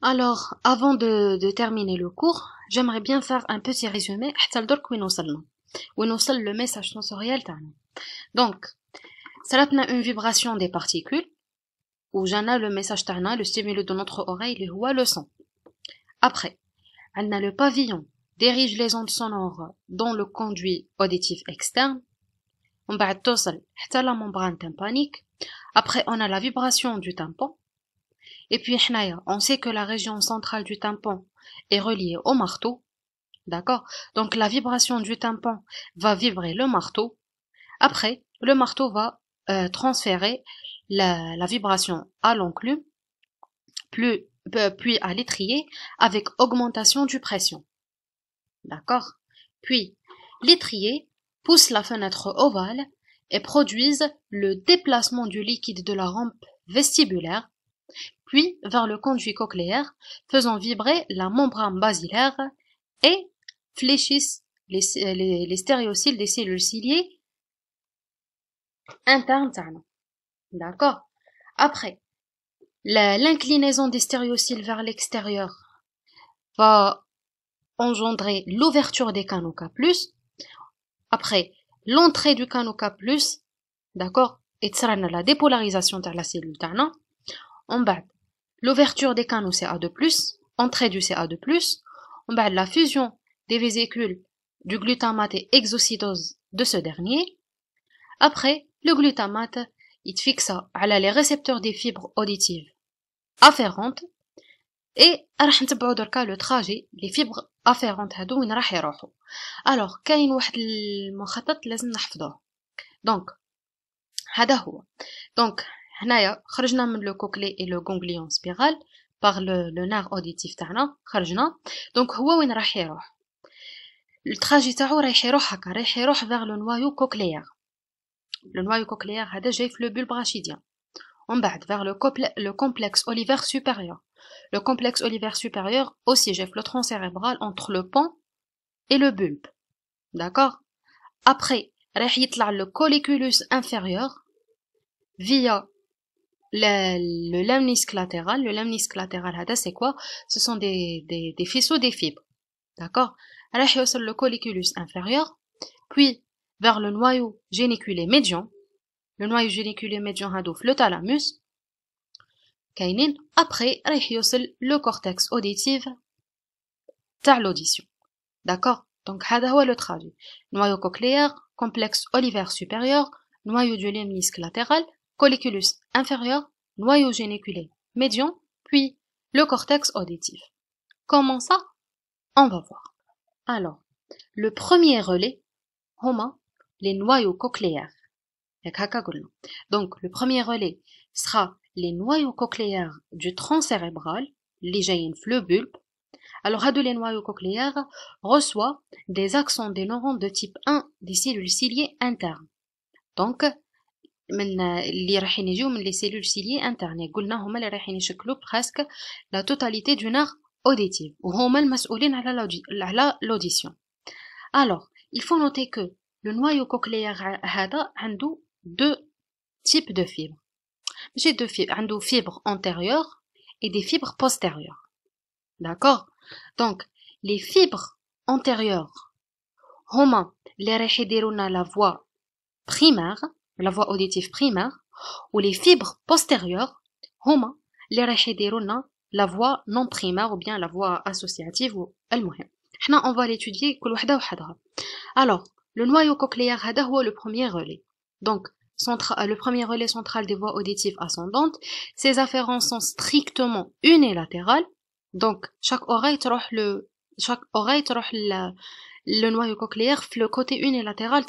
Alors, avant de, de terminer le cours, j'aimerais bien faire un petit résumé non le message sensoriel Donc, donc سلتنا une vibration des particules Où j'en ai le message le stimulus de notre oreille les roues le son après elle a le pavillon dirige les ondes sonores dans le conduit auditif externe on la membrane tympanique après on a la vibration du tympan et puis, on sait que la région centrale du tympan est reliée au marteau. D'accord Donc, la vibration du tympan va vibrer le marteau. Après, le marteau va euh, transférer la, vibration à l'enclume, plus, euh, puis à l'étrier, avec augmentation du pression. D'accord Puis, l'étrier pousse la fenêtre ovale et produise le déplacement du liquide de la rampe vestibulaire puis vers le conduit cochléaire, faisant vibrer la membrane basilaire et fléchissent les, les, des cellules ciliées internes. D'accord Après, l'inclinaison des stéréocyles vers l'extérieur va engendrer l'ouverture des canaux K+, après l'entrée du canal K+, d'accord, et la dépolarisation de la cellule, on bas l'ouverture des canaux CA2+, entrée du CA2+, on la fusion des vésicules du glutamate et exocytose de ce dernier. Après, le glutamate il fixe à les récepteurs des fibres auditives afférentes et on trajet, les le trajet les fibres afférentes. هادو وين راح ce واحد Hnaya, sortons le cochlé et le ganglion spiral par le nerf auditif tana, Donc, où est on? Rappelle. Le trajet, va. Rappelle vers le noyau cochléaire. Le noyau cochléaire, ça, c'est le bulbe vestibulaire. Ensuite, vers le complexe olivaire supérieur. Le complexe olivaire supérieur, aussi, c'est le tronc cérébral entre le pont et le bulbe. D'accord. Après, rappelle le colliculus inférieur via le lamnis latéral, le lamnis latéral, c'est quoi Ce sont des, des, des, faisceaux, des fibres. D'accord le colliculus inférieur, puis vers le noyau géniculé médian, le noyau géniculé médian à le thalamus, kainin, après le cortex auditif, t'as l'audition. D'accord Donc, hadawa le traduit. Noyau cochléaire, complexe olivaire supérieur, noyau du lamnis latéral, colliculus inférieur, noyau géniculé médian, puis le cortex auditif. Comment ça On va voir. Alors, le premier relais, Homa, les noyaux cochléaires. Donc, le premier relais sera les noyaux cochléaires du tronc cérébral, les le bulbe. Alors, à les noyaux cochléaires reçoit des axons des neurones de type 1 des cellules ciliées internes. Donc, من اللي رايحين يجيو من لي سيلي il faut noter que le noyau cochléaire هذا deux types de fibres j'ai deux fibres عنده fibres antérieures et des fibres postérieures d'accord donc les fibres antérieures هما اللي a la voie primaire la voie auditive primaire ou les fibres postérieures هما les راح la voie non primaire ou bien la voie associative ou المهم حنا on va l'étudier alors le noyau cochléaire هذا هو le premier relais donc euh, le premier relais central des voies auditives ascendantes, ces afférences sont strictement unilatérales. Donc, chaque oreille le, chaque oreille le, noyau cochléaire le côté unilatéral.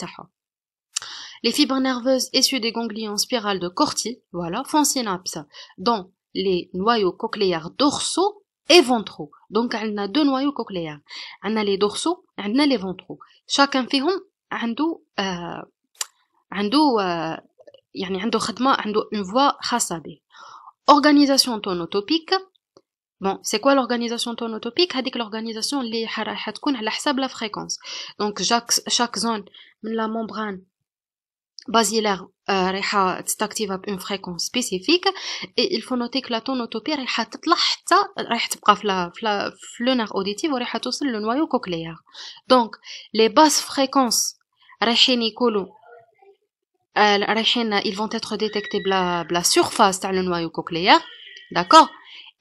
Les fibres nerveuses issues des ganglions spirales de Corti, voilà, font synapse dans les noyaux cochléaires dorsaux et ventraux. Donc, on a deux noyaux cochléaires. On a les dorsaux, on a les ventraux. Chacun fait un, deux un, il يعني عنده un, عنده euh, une voix خاصة organisation tonotopique Bon, c'est quoi l'organisation tonotopique que l'organisation les حتكون la fréquence. Donc chaque chaque zone de la membrane basilaire euh, à une fréquence spécifique et il faut noter que la tonotopie le nerf auditif ou le noyau cochléaire. Donc, les basses fréquences euh, ils vont être détectées à la surface le noyau cochléaire, d'accord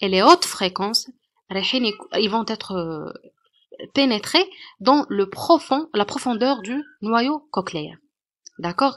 Et les hautes fréquences, ils vont être euh, pénétrées dans le profond, la profondeur du noyau cochléaire, d'accord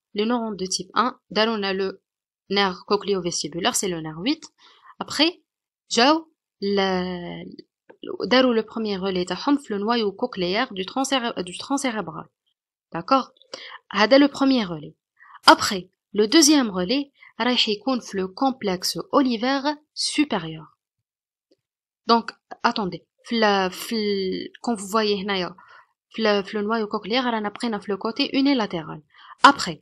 Les neurones de type 1, D'ailleurs, on a le nerf cochléo-vestibulaire, c'est le nerf 8. Après, le le premier relais تاعهم le noyau cochléaire du tronc cérébral. D'accord هذا ah, le premier relais. Après, le deuxième relais c'est le complexe olivaire supérieur. Donc, attendez, quand vous voyez le noyau cochléaire la بقينا في le côté unilatéral. Après,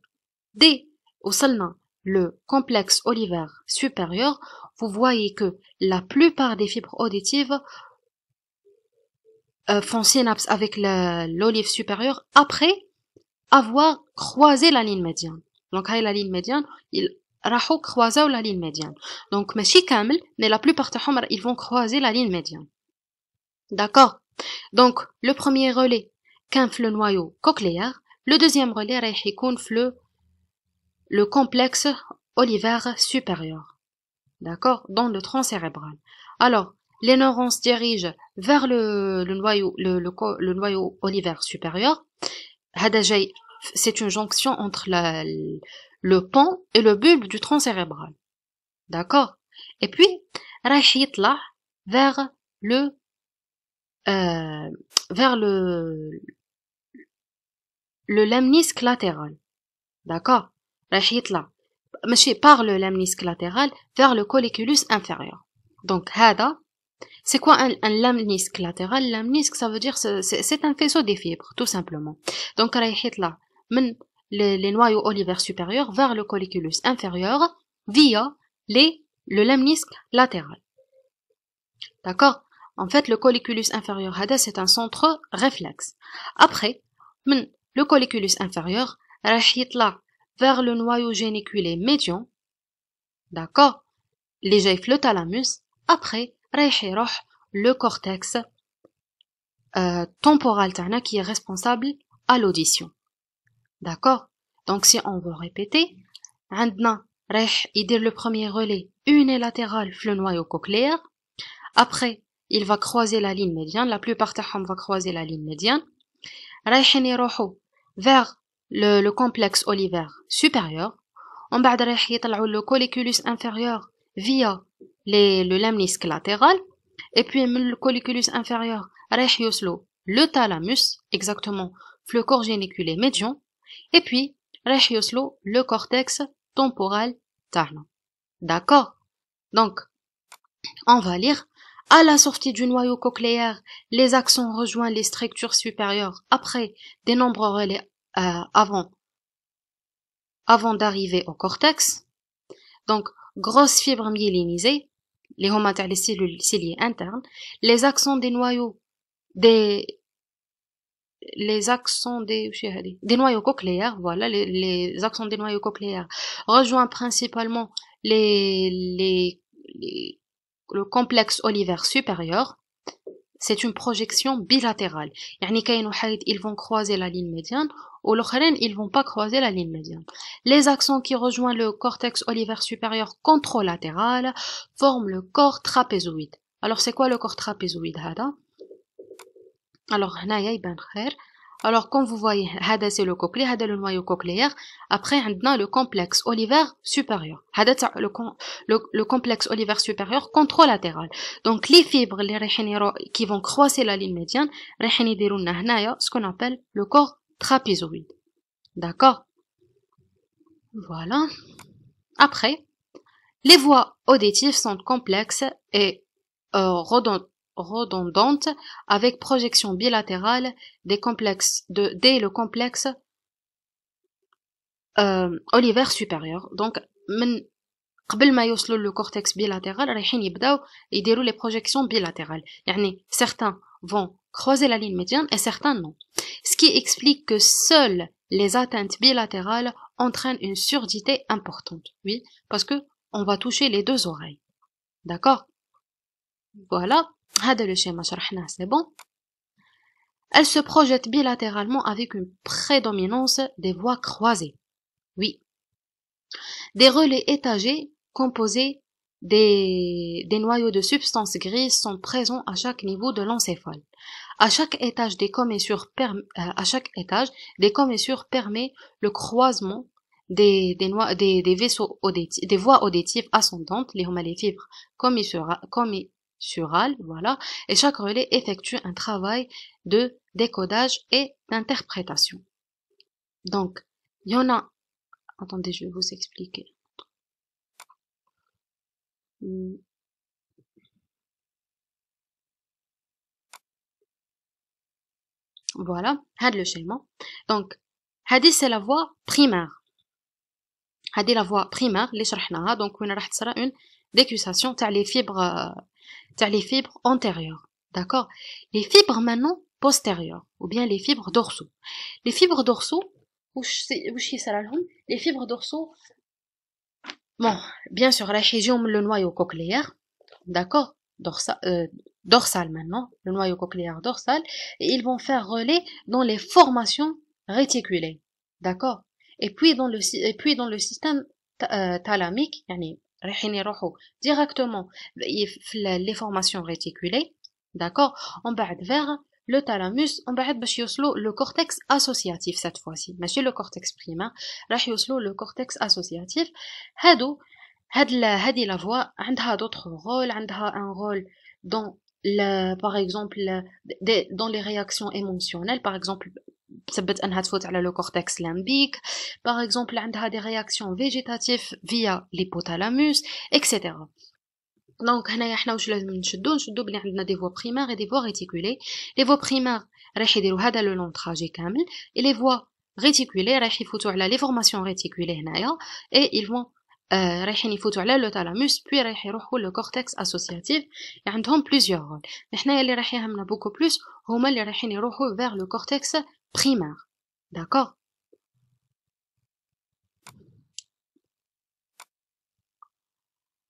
Dès وصلنا le complexe olivaire supérieur, vous voyez que la plupart des fibres auditives euh, font synapse avec l'olive supérieure après avoir croisé la ligne médiane. Donc, la ligne médiane, il راحوا la ligne médiane. Donc, ماشي كامل, mais la plupart des hommes ils vont croiser la ligne médiane. D'accord Donc, le premier relais, qu'un le noyau cochléaire, le deuxième relais, il le le complexe olivaire supérieur, d'accord, dans le tronc cérébral. Alors, les neurones dirigent vers le, noyau, le, noyau olivaire supérieur. C'est une jonction entre le pont et le bulbe du tronc cérébral. D'accord Et puis, Rachitla vers le, euh, vers le, le latéral. D'accord راح monsieur par le lamnis latéral vers le colliculus inférieur donc Hada, c'est quoi un, un latéral lamnisque ça veut dire c'est un faisceau des fibres tout simplement donc راح les, noyaux olivaires supérieurs vers le colliculus inférieur via les le lamnisque latéral d'accord en fait le colliculus inférieur c'est un centre réflexe après le colliculus inférieur راح vers le noyau géniculé médian, d'accord, les le thalamus, après, le cortex euh, temporal qui est responsable à l'audition. D'accord Donc si on veut répéter, عندنا il dit le premier relais unilatéral le noyau cochléaire. Après, il va croiser la ligne médiane, la plupart gens va croiser la ligne médiane. vers le vers le, complexe olivaire supérieur. On بعد le colliculus inférieur via le lamnisque latéral et puis le colliculus inférieur le thalamus exactement le corps géniculé médian et puis le cortex temporal تاعنا d'accord donc on va lire à la sortie du noyau cochléaire, les axons rejoignent les structures supérieures après des nombreux relais euh, avant, avant d'arriver au cortex. Donc, grosses fibres myélinisées, les homataires, les cellules ciliées internes, les axons des noyaux, des, les axons des, des noyaux cochléaires, voilà, les, les axons des noyaux cochléaires, rejoint principalement les, les, les le complexe olivaire supérieur, c'est une projection bilatérale. Ils vont croiser la ligne médiane ou ils vont pas croiser la ligne médiane. Les axons qui rejoignent le cortex olivaire supérieur controlatéral forment le corps trapézoïde. Alors c'est quoi le corps trapézoïde Alors, alors, comme vous voyez, c'est le cochlée, le noyau cochléaire. Après, on a le complexe olivaire supérieur. هذا le, complexe olivaire supérieur contralatéral. Donc, les fibres qui vont croiser la ligne médiane, ce qu'on appelle le corps trapézoïde. D'accord Voilà. Après, les voies auditives sont complexes et euh, redondantes redondantes avec projection bilatérale des complexes de, dès le complexe euh, supérieur. Donc, من قبل ما يوصلوا cortex bilatéral, رايحين يبداو يديروا les projections bilatérales. يعني certains vont croiser la ligne médiane et certains non. Ce qui explique que seules les atteintes bilatérales entraînent une surdité importante. Oui, parce que on va toucher les deux oreilles. D'accord Voilà elle se projette bilatéralement avec une prédominance des voies croisées oui des relais étagés composés des, des noyaux de substances grises sont présents à chaque niveau de l'encéphale. À chaque étage des commissures permettent euh, à chaque étage permet le croisement des, des, vaisseaux des voies auditives ascendantes, les, les fibres commissura, commis, sural, voilà, et chaque relais effectue un travail de décodage et d'interprétation. Donc, il y en a. Attendez, je vais vous expliquer. Hmm. Voilà, had le schéma. Donc, c'est la voie primaire. Hadis la voie primaire les شرحناها donc on راح une décussation تاع les fibres euh, cest à les fibres antérieures. D'accord Les fibres maintenant postérieures, ou bien les fibres dorsaux. Les fibres dorsaux, les fibres dorsaux, bon, bien sûr, la le noyau cochléaire, d'accord euh, dorsal maintenant, le noyau cochléaire dorsal, et ils vont faire relais dans les formations réticulées, d'accord et puis dans le et puis dans le système euh, thalamique, directement les formations réticulées d'accord on va vers le thalamus on va le cortex associatif cette fois-ci monsieur le cortex primaire le cortex associatif hado hadi la voix a d'autres rôles a un rôle dans par exemple dans les réactions émotionnelles par exemple بسبب انها تفوت على لو كورتكس لامبيك باغ اكزومبل عندها دي رياكسيون فيجيتاتيف فيا ليبوتالاموس اكسيتيرا دونك هنايا حنا واش لازم نشدو نشدو بلي عندنا دي فوا بريمير دي فوا ريتيكولي لي فوا بريمير رايح يديروا هذا لو لون تراجي كامل اي لي فوا ريتيكولي رايح يفوتوا على لي فورماسيون ريتيكولي هنايا اي ils vont euh, رايحين يفوتوا على لو تالاموس بي رايح يروحوا لو كورتكس اسوسياتيف عندهم بليزيور رول حنايا اللي رايح يهمنا بوكو بلوس هما اللي رايحين يروحوا فيغ لو كورتكس primaire. D'accord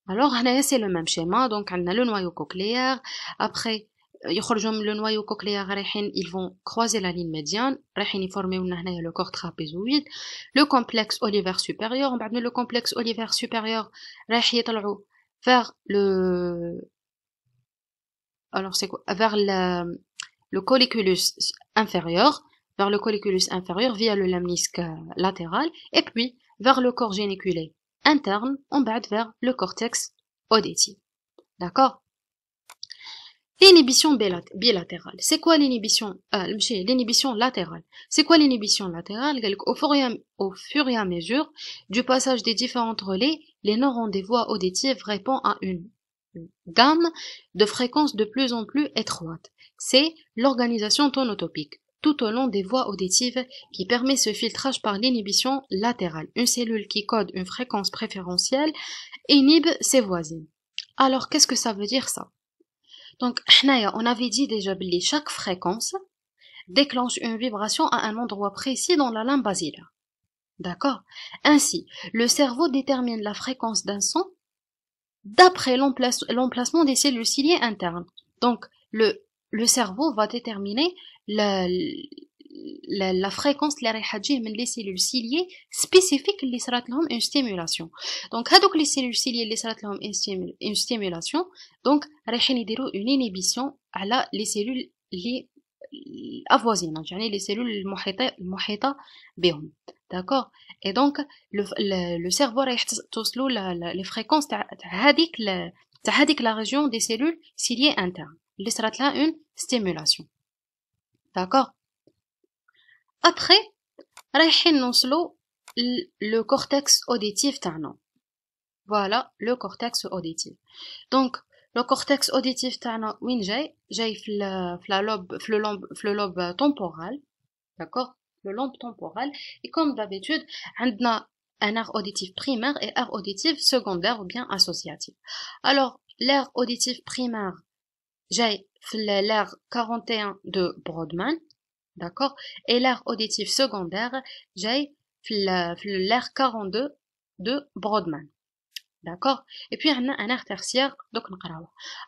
Alors, c'est le même schéma. Donc, on a le noyau cochléaire. Après, euh, le noyau cochléaire, ils vont croiser la ligne médiane. Ils forment le corps trapézoïde. Le complexe olivaire supérieur. Le complexe olivaire supérieur, vers le. Alors, c'est quoi Vers le, le colliculus inférieur vers le colliculus inférieur via le lamnisque euh, latéral et puis vers le corps géniculé interne, on bas, vers le cortex auditif. D'accord L'inhibition bilatérale. C'est quoi l'inhibition euh, L'inhibition latérale. C'est quoi l'inhibition latérale au fur, et à, mesure du passage des différents relais, les neurones des voies auditives répondent à une gamme de fréquences de plus en plus étroite. C'est l'organisation tonotopique tout au long des voies auditives qui permet ce filtrage par l'inhibition latérale. Une cellule qui code une fréquence préférentielle inhibe ses voisines. Alors qu'est-ce que ça veut dire ça Donc on avait dit déjà que chaque fréquence déclenche une vibration à un endroit précis dans la lame basilaire. D'accord Ainsi, le cerveau détermine la fréquence d'un son d'après l'emplacement des cellules ciliées internes. Donc le, le cerveau va déterminer la la fréquence de la répétition des cellules ciliées spécifiques les sertent une stimulation donc quand les cellules ciliées les une stimulation donc rien n'y une inhibition à les cellules les avoisinantes les cellules qui moitié moitié d'accord et donc le cerveau le serveur a la fréquence de à région des cellules ciliées internes les sertent une stimulation D'accord Après, le cortex auditif tarno. Voilà le cortex auditif. Donc, le cortex auditif tarno, j'ai le lobe, le lobe temporal. D'accord Le lobe temporal. Et comme d'habitude, on a un air auditif primaire et air auditif secondaire ou bien associatif. Alors, l'air auditif primaire, j'ai l'air 41 de Broadman. d'accord et l'air auditif secondaire j'ai l'air 42 de Broadman. d'accord et puis on a un air tertiaire donc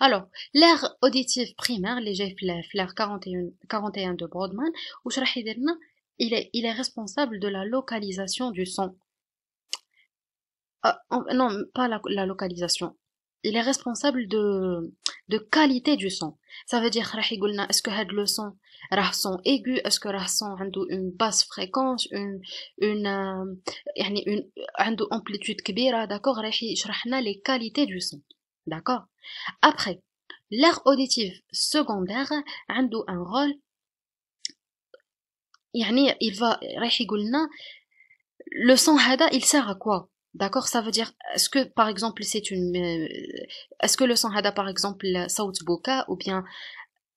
alors l'air auditif primaire j'ai l'air 41 de Broadman. ou il est il est responsable de la localisation du son euh, non, pas la localisation, il est responsable de, de qualité du son. Ça veut dire, est-ce que le son, le son aigu, est-ce que le son a une basse fréquence, une, une, euh, une, une amplitude kbira, d'accord? les qualités du son. D'accord? Après, l'air auditif secondaire a un rôle, il va, le son il sert à quoi? D'accord, ça veut dire est-ce que par exemple c'est une euh, est-ce que le son par exemple saout boka ou bien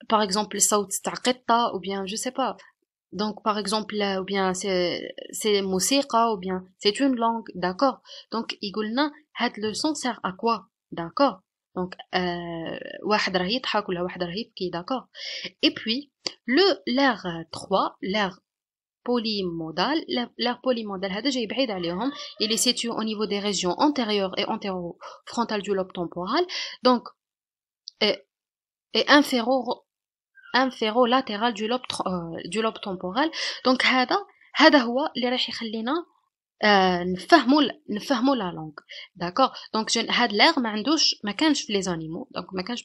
par exemple saout ou bien je sais pas. Donc par exemple euh, ou bien c'est c'est ou bien c'est une langue, d'accord. Donc Igulna had le son sert à quoi D'accord. Donc واحد راه يضحك ولا واحد d'accord. Et puis le l'air 3, l'air polymodales l'air polymodale هذا جاي بعيد عليهم il est situé au niveau des régions antérieures et antéro du lobe temporal donc et, et inféro latéral du lobe euh, du lobe temporal donc هذا هذا هو اللي راح يخلينا نفهموا نفهموا لا لونغ داكور دونك هاد لاغ ما عندوش ما كانش في لي زانيمو دونك ما كانش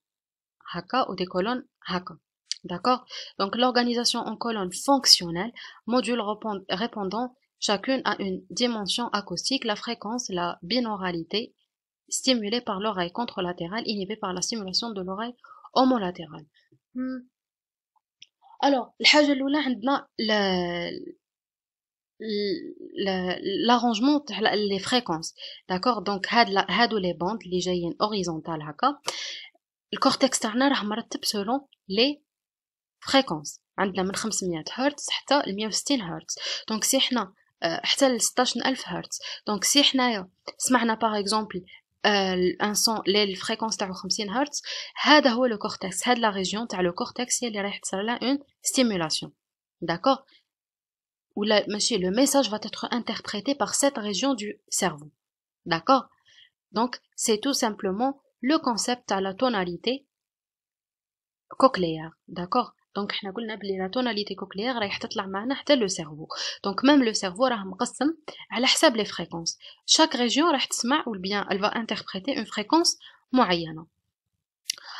ou des colonnes haka. D'accord Donc l'organisation en colonnes fonctionnelles, modules répondant chacune à une dimension acoustique, la fréquence, la binauralité stimulée par l'oreille contralatérale, inhibée par la stimulation de l'oreille homolatérale. Hmm. Alors, l'arrangement les fréquences d'accord donc ou les bandes les horizontale, horizontales الكورتكس تاعنا راه مرتب سولون les fréquences. عندنا من 500 هرتز حتى ل 160 هرتز دونك سي حنا حتى ل 16000 هرتز دونك سي حنايا سمعنا باغ اكزومبل ان سون لي الفريكونس تاعو 50 هرتز هذا هو لو كورتكس هاد c'est la تاع لو كورتكس هي اللي رايح تصير لها اون ستيمولاسيون داكور ولا ماشي لو va être interprété par cette région du cerveau d'accord donc c'est tout simplement لو كونسيبت تاع لا توناليتي كوكليير داكوغ دونك حنا قلنا بلي لا توناليتي كوكليير رايح تطلع معنا حتى لو سيرفو دونك ميم لو سيرفو راه مقسم على حساب لي فريكونس شاك ريجيون راح تسمع ولا بيان elle va interpréter une معينه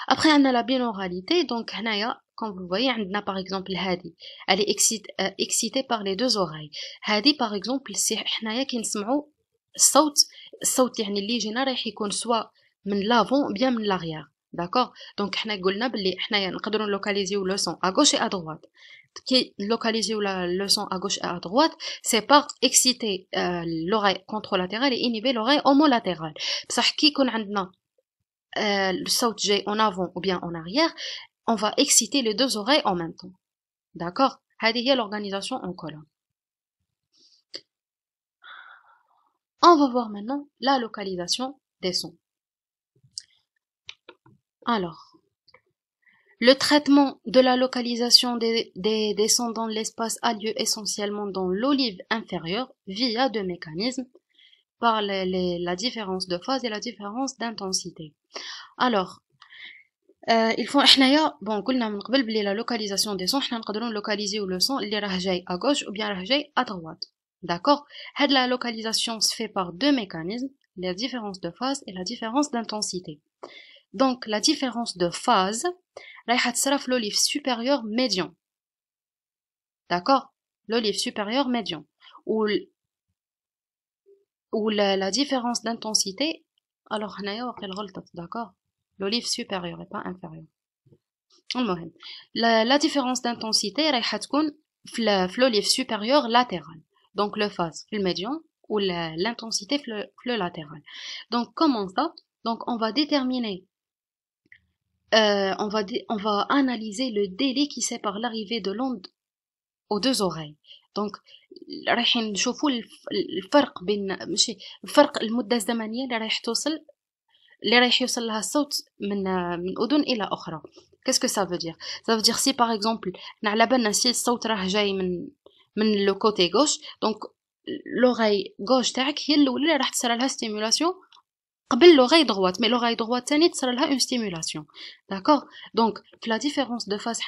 ابخي عندنا لا بينوراليتي دونك هنايا كوم فو فوي عندنا باغ اكزومبل هادي الي اكسيت اكسيتي بار لي دو زوراي هادي باغ اكزومبل سي حنايا كي نسمعو الصوت الصوت يعني اللي يجينا رايح يكون سوا من l'avant bien l'arrière d'accord donc on قلنا باللي le son à gauche et à droite qui localisé la leçon à gauche et à droite, c'est par exciter euh, l'oreille contralatérale et inhiber l'oreille homolatérale. Parce qui a euh, le saut en avant ou bien en arrière, on va exciter les deux oreilles en même temps. D'accord Il l'organisation en colonne. On va voir maintenant la localisation des sons. Alors, le traitement de la localisation des, des descendants de l'espace a lieu essentiellement dans l'olive inférieure via deux mécanismes par la différence de phase et la différence d'intensité. Alors, euh, il faut bon, bon, on des sons, localisation لا لوكاليزاسيون On peut localiser localiser le son, est à جاي ou bien راه à droite. D'accord la localisation se fait par deux mécanismes, la différence de phase et la différence d'intensité. Donc la différence de phase, رايحة تصرف l'olive supérieure médian. D'accord L'olive supérieure médian. Ou, ou la, différence d'intensité, alors هنايا d'accord L'olive supérieure et pas inférieure. la, la différence d'intensité رايحة تكون في l'olive supérieure latérale. Donc le phase, le médian ou l'intensité, le latéral. Donc comment ça Donc on va déterminer euh, on, va on va analyser le délai qui sépare l'arrivée de l'onde aux deux oreilles دونك رايح نشوفوا الفرق بين ماشي الفرق المده الزمنيه اللي رايح توصل اللي رايح يوصل لها الصوت من من اذن الى اخرى كاسكو سا فو دير سا فو دير سي باغ اكزومبل على بالنا سي الصوت راه جاي من من لو كوتي غوش دونك لوغاي غوش تاعك هي الاولى اللي راح تصير لها ستيمولاسيون l'oreille droite mais l'oreille droite n'est-ce une stimulation d'accord donc la différence de phase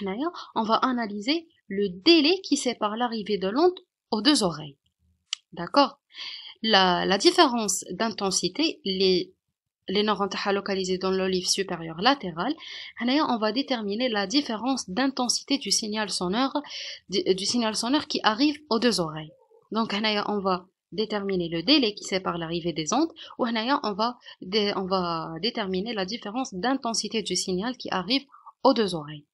on va analyser le délai qui sépare l'arrivée de l'onde aux deux oreilles d'accord la, différence d'intensité les les neurones localisés dans l'olive supérieure latérale, on va déterminer la différence d'intensité du signal sonore du signal sonore qui arrive aux deux oreilles. Donc on va déterminer le délai qui sépare l'arrivée des ondes ou on va, on va déterminer la différence d'intensité du signal qui arrive aux deux oreilles.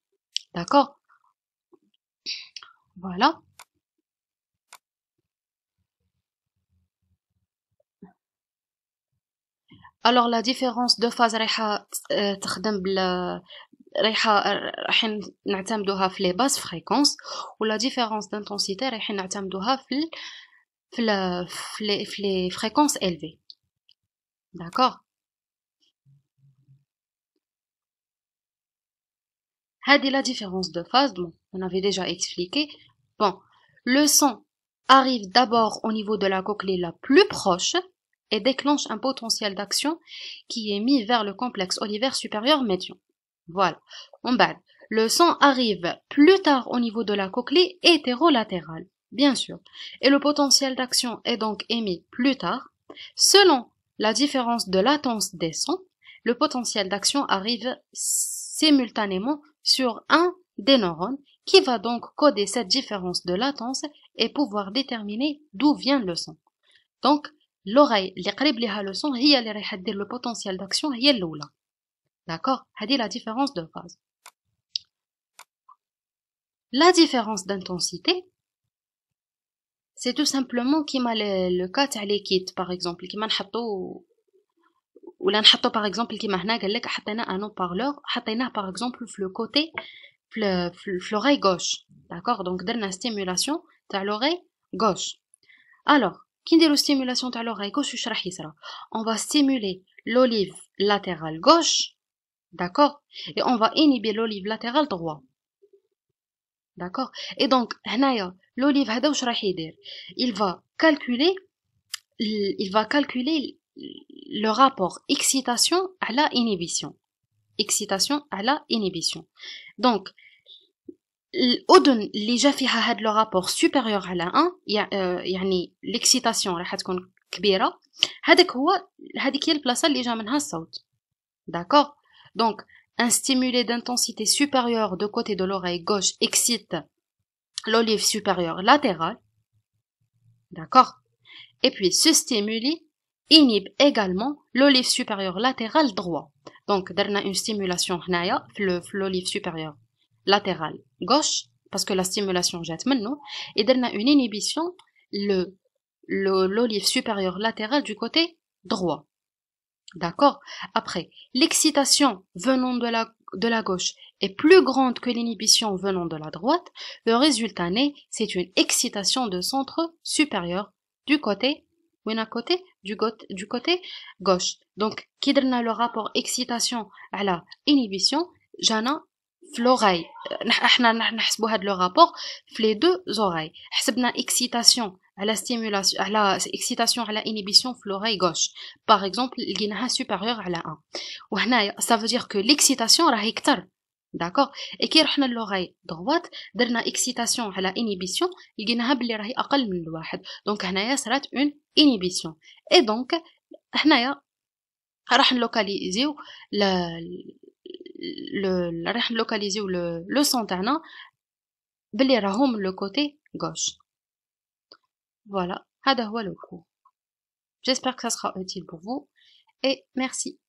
D'accord Voilà. Alors la différence de phase euh, les basses fréquences ou la différence d'intensité les fréquences élevées. D'accord est la différence de phase, bon, on avait déjà expliqué. Bon, le son arrive d'abord au niveau de la cochlée la plus proche et déclenche un potentiel d'action qui est mis vers le complexe olivaire supérieur médian. Voilà. On bat. Ben, le son arrive plus tard au niveau de la cochlée hétérolatérale bien sûr, et le potentiel d'action est donc émis plus tard, selon la différence de latence des sons, le potentiel d'action arrive simultanément sur un des neurones qui va donc coder cette différence de latence et pouvoir déterminer d'où vient le son. Donc, l'oreille, le son, le potentiel d'action, D'accord C'est la différence de phase. La différence d'intensité, c'est tout simplement m'a le cas de les par exemple ou on a par exemple qui m'a un haut-parleur par exemple le côté le l'oreille gauche d'accord donc une stimulation تاع l'oreille gauche alors كي la stimulation تاع l'oreille gauche واش راح là on va stimuler l'olive latérale gauche d'accord et on va inhiber l'olive latérale droite D'accord Et donc, l'olive, il va calculer, il va calculer le rapport excitation à la inhibition. Excitation à la inhibition. Donc, les gens le rapport supérieur à la 1, يعني euh, l'excitation راح تكون كبيرة هذاك هو هذيك هي البلاصه اللي جا منها الصوت. D'accord Donc, un stimulé d'intensité supérieure de côté de l'oreille gauche excite l'olive supérieure latérale. D'accord Et puis ce stimuli inhibe également l'olive supérieure latérale droit. Donc, on a une stimulation l'olive supérieure latérale gauche, parce que la stimulation jette maintenant, et on a une inhibition l'olive le, supérieure latérale du côté droit. D'accord Après, l'excitation venant de la, de la gauche est plus grande que l'inhibition venant de la droite, le résultat né, c'est une excitation de centre supérieur du côté, ou à côté, du, du côté gauche. Donc, qui donne le rapport excitation à la inhibition, j'en l'oreille. Nous, nous نحسبوا le rapport rapport? les deux oreilles. Nous avons excitation. à la stimulation à la excitation à la inhibition في l'oreille gauche par exemple لقيناها supérieure على 1 وهنا ça veut dire que l'excitation راهي كتر داكوغ اي كي رحنا لوغاي دغوات درنا اكسيتاسيون على انيبيسيون لقيناها بلي راهي اقل من الواحد دونك هنايا صرات اون انيبيسيون اي دونك هنايا راح نلوكاليزيو ل... ل... راح نلوكاليزيو لو سون تاعنا بلي راهو من لو كوتي غوش Voilà, هذا J'espère que ça sera utile pour vous et merci.